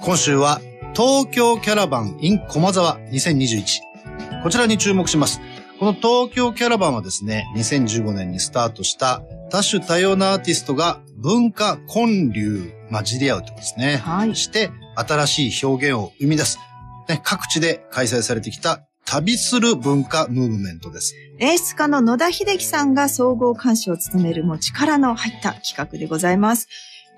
今週は東京キャラバン in 駒沢2021。こちらに注目します。この東京キャラバンはですね、2015年にスタートした多種多様なアーティストが文化混流、混じり合うってことですね。はい。して新しい表現を生み出す。ね、各地で開催されてきた旅する文化ムーブメントです。演出家の野田秀樹さんが総合監視を務める力の入った企画でございます。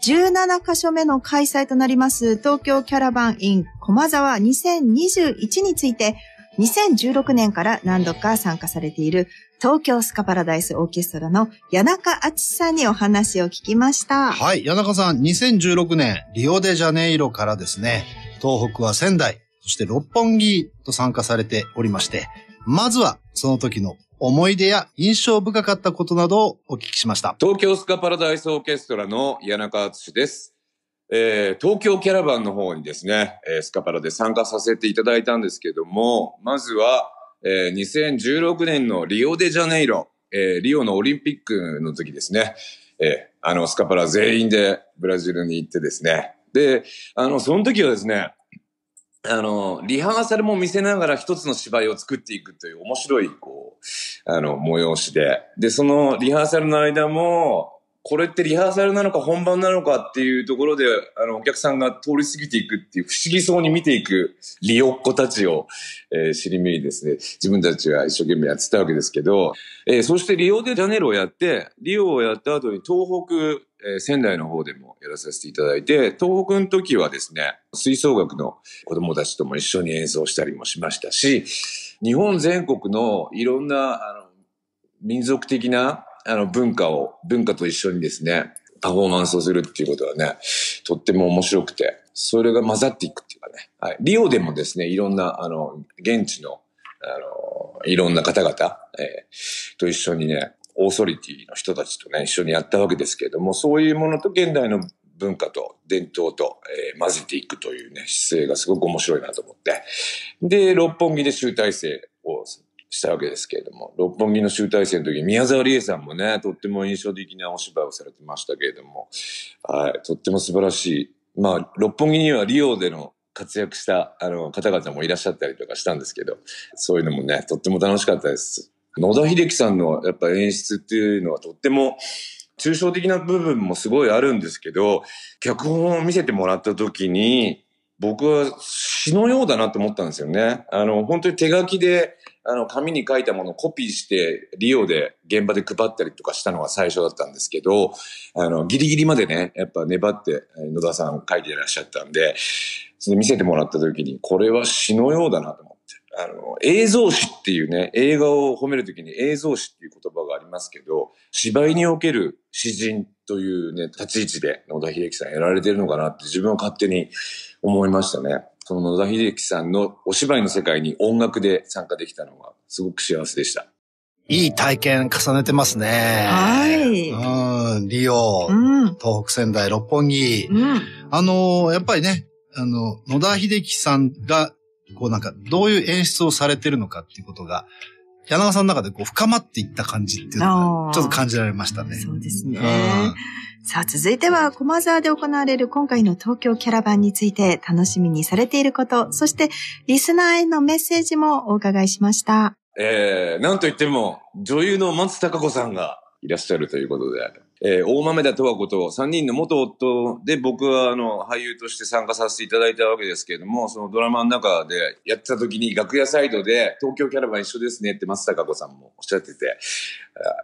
17カ所目の開催となります東京キャラバン in 駒沢2021について2016年から何度か参加されている東京スカパラダイスオーケストラの谷中敦さんにお話を聞きました。はい、谷中さん、2016年リオデジャネイロからですね、東北は仙台、そして六本木と参加されておりまして、まずはその時の思い出や印象深かったことなどをお聞きしました。東京スカパラダイスオーケストラの谷中敦です。えー、東京キャラバンの方にですね、えー、スカパラで参加させていただいたんですけども、まずは、えー、2016年のリオデジャネイロ、えー、リオのオリンピックの時ですね、えー、あの、スカパラ全員でブラジルに行ってですね、で、あの、その時はですね、あの、リハーサルも見せながら一つの芝居を作っていくという面白い、こう、あの、催しで。で、そのリハーサルの間も、これってリハーサルなのか本番なのかっていうところで、あの、お客さんが通り過ぎていくっていう、不思議そうに見ていくリオッコたちを、えー、尻目にですね、自分たちは一生懸命やってたわけですけど、えー、そしてリオでジャネルをやって、リオをやった後に東北、えー、仙台の方でもやらさせていただいて、東北の時はですね、吹奏楽の子供たちとも一緒に演奏したりもしましたし、日本全国のいろんな、あの、民族的な、あの、文化を、文化と一緒にですね、パフォーマンスをするっていうことはね、とっても面白くて、それが混ざっていくっていうかね、はい。リオでもですね、いろんな、あの、現地の、あの、いろんな方々、えー、と一緒にね、オーソリティの人たちとね、一緒にやったわけですけれども、そういうものと現代の文化と伝統と、えー、混ぜていくというね、姿勢がすごく面白いなと思って。で、六本木で集大成をしたわけですけれども、六本木の集大成の時、宮沢りえさんもね、とっても印象的なお芝居をされてましたけれども、はい、とっても素晴らしい。まあ、六本木にはリオでの活躍したあの方々もいらっしゃったりとかしたんですけど、そういうのもね、とっても楽しかったです。野田秀樹さんのやっぱ演出っていうのはとっても抽象的な部分もすごいあるんですけど、脚本を見せてもらった時に、僕は詩のようだなと思ったんですよね。あの、本当に手書きで、あの、紙に書いたものをコピーして、リオで現場で配ったりとかしたのが最初だったんですけど、あの、ギリギリまでね、やっぱ粘って野田さん書いていらっしゃったんで、それ見せてもらった時に、これは詩のようだなと思って。あの、映像詩っていうね、映画を褒めるときに映像詩っていう言葉がありますけど、芝居における詩人というね、立ち位置で野田秀樹さんやられてるのかなって自分は勝手に思いましたね。その野田秀樹さんのお芝居の世界に音楽で参加できたのはすごく幸せでした。いい体験重ねてますね。はい。うん、リオ、うん、東北仙台、六本木。うん、あの、やっぱりね、あの、野田秀樹さんが、こうなんか、どういう演出をされてるのかっていうことが、柳川さんの中でこう深まっていった感じっていうのがちょっと感じられましたね。そうですね。さあ続いては駒沢で行われる今回の東京キャラバンについて楽しみにされていること、そしてリスナーへのメッセージもお伺いしました。えー、なんといっても女優の松たか子さんがいらっしゃるということで、えー、大豆田十和子と3人の元夫で僕はあの俳優として参加させていただいたわけですけれども、そのドラマの中でやってた時に楽屋サイドで東京キャラバン一緒ですねって松坂子さんもおっしゃってて、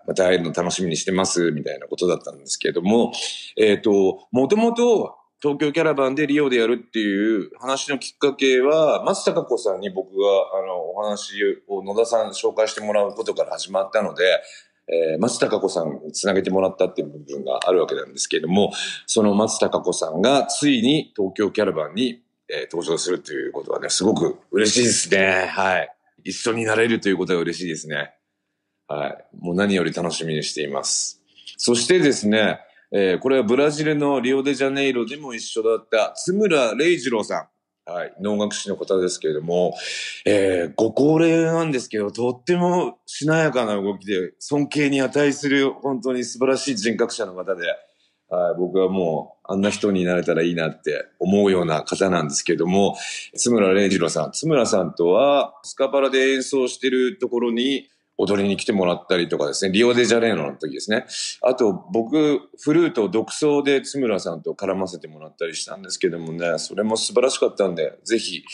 また会えるの楽しみにしてますみたいなことだったんですけれども、えっ、ー、と、もともと東京キャラバンでリオでやるっていう話のきっかけは、松坂子さんに僕があのお話を野田さん紹介してもらうことから始まったので、えー、松たか子さんにつなげてもらったっていう部分があるわけなんですけれども、その松たか子さんがついに東京キャラバンに、えー、登場するということはね、すごく嬉しいですね。はい。一緒になれるということは嬉しいですね。はい。もう何より楽しみにしています。そしてですね、えー、これはブラジルのリオデジャネイロでも一緒だった津村玲二郎さん。はい、能楽師の方ですけれども、えー、ご高齢なんですけど、とってもしなやかな動きで、尊敬に値する、本当に素晴らしい人格者の方で、はい、僕はもう、あんな人になれたらいいなって思うような方なんですけども、津村玲次郎さん。津村さんとは、スカパラで演奏してるところに、踊りに来てもらったりとかですね、リオデジャレーノの時ですね。あと僕、フルートを独奏で津村さんと絡ませてもらったりしたんですけどもね、それも素晴らしかったんで、ぜひ、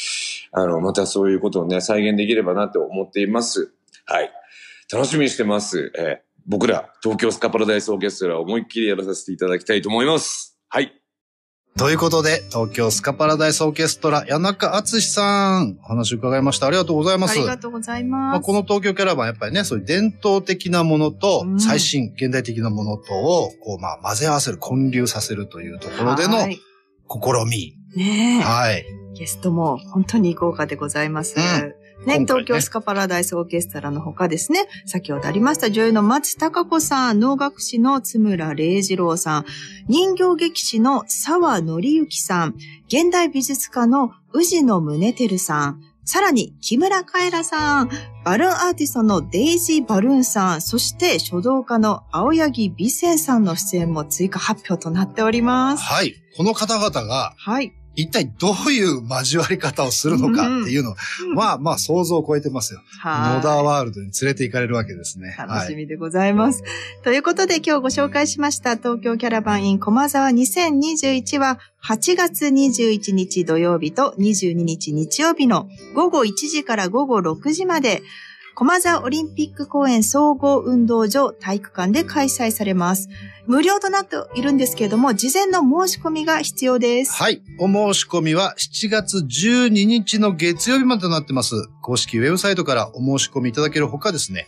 あの、またそういうことをね、再現できればなと思っています。はい。楽しみにしてます。えー、僕ら、東京スカパラダイスオーケストラを思いっきりやらさせていただきたいと思います。はい。ということで、東京スカパラダイスオーケストラ、谷中敦さん、お話伺いました。ありがとうございます。ありがとうございます。まあ、この東京キャラバン、やっぱりね、そういう伝統的なものと、最新、現代的なものとを、こう、まあ、混ぜ合わせる、混流させるというところでの、試み。ねはい。ゲストも本当に豪華でございます。うんね、ね、東京スカパラダイスオーケストラのほかですね、先ほどありました女優の松高子さん、能楽師の津村玲二郎さん、人形劇師の沢則之さん、現代美術家の宇治野宗照さん、さらに、木村カエラさん、バルーンアーティストのデイジー・バルーンさん、そして書道家の青柳美生さんの出演も追加発表となっております。はい。この方々が、はい。一体どういう交わり方をするのかっていうのは、まあまあ想像を超えてますよ。野田ワールドに連れて行かれるわけですね。楽しみでございます。はい、ということで今日ご紹介しました東京キャラバンイン駒沢2021は8月21日土曜日と22日日曜日の午後1時から午後6時まで駒沢オリンピック公園総合運動場体育館で開催されます。無料となっているんですけれども、事前の申し込みが必要です。はい。お申し込みは7月12日の月曜日までとなってます。公式ウェブサイトからお申し込みいただけるほかですね、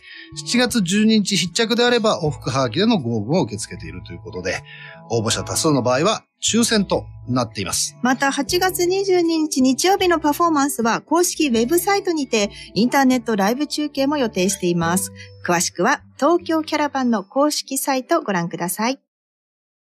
7月12日必着であれば、往復はがきでのご応募を受け付けているということで、応募者多数の場合は抽選となっています。また8月22日日曜日のパフォーマンスは公式ウェブサイトにてインターネットライブ中継も予定しています。詳しくは東京キャラバンの公式サイトをご覧ください。